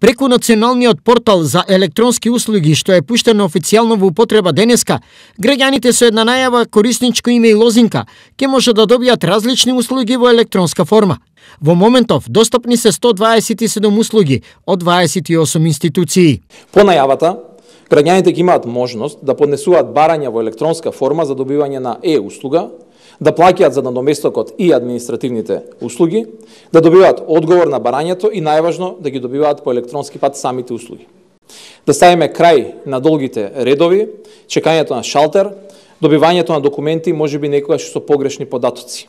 Преку националниот портал за електронски услуги што е пуштено официјално во употреба денеска, граѓаните со една најава, корисничко име и лозинка ќе може да добијат различни услуги во електронска форма. Во моментов достапни се 127 услуги од 28 институции. По најавата, Граѓаните ќе имаат можност да поднесуваат барања во електронска форма за добивање на е-услуга, да плаќаат за надоместокот и административните услуги, да добиваат одговор на барањето и најважно да ги добиваат по електронски пат самите услуги. Да ставиме крај на долгите редови, чекањето на шалтер, добивањето на документи може би некогаш со погрешни податоци.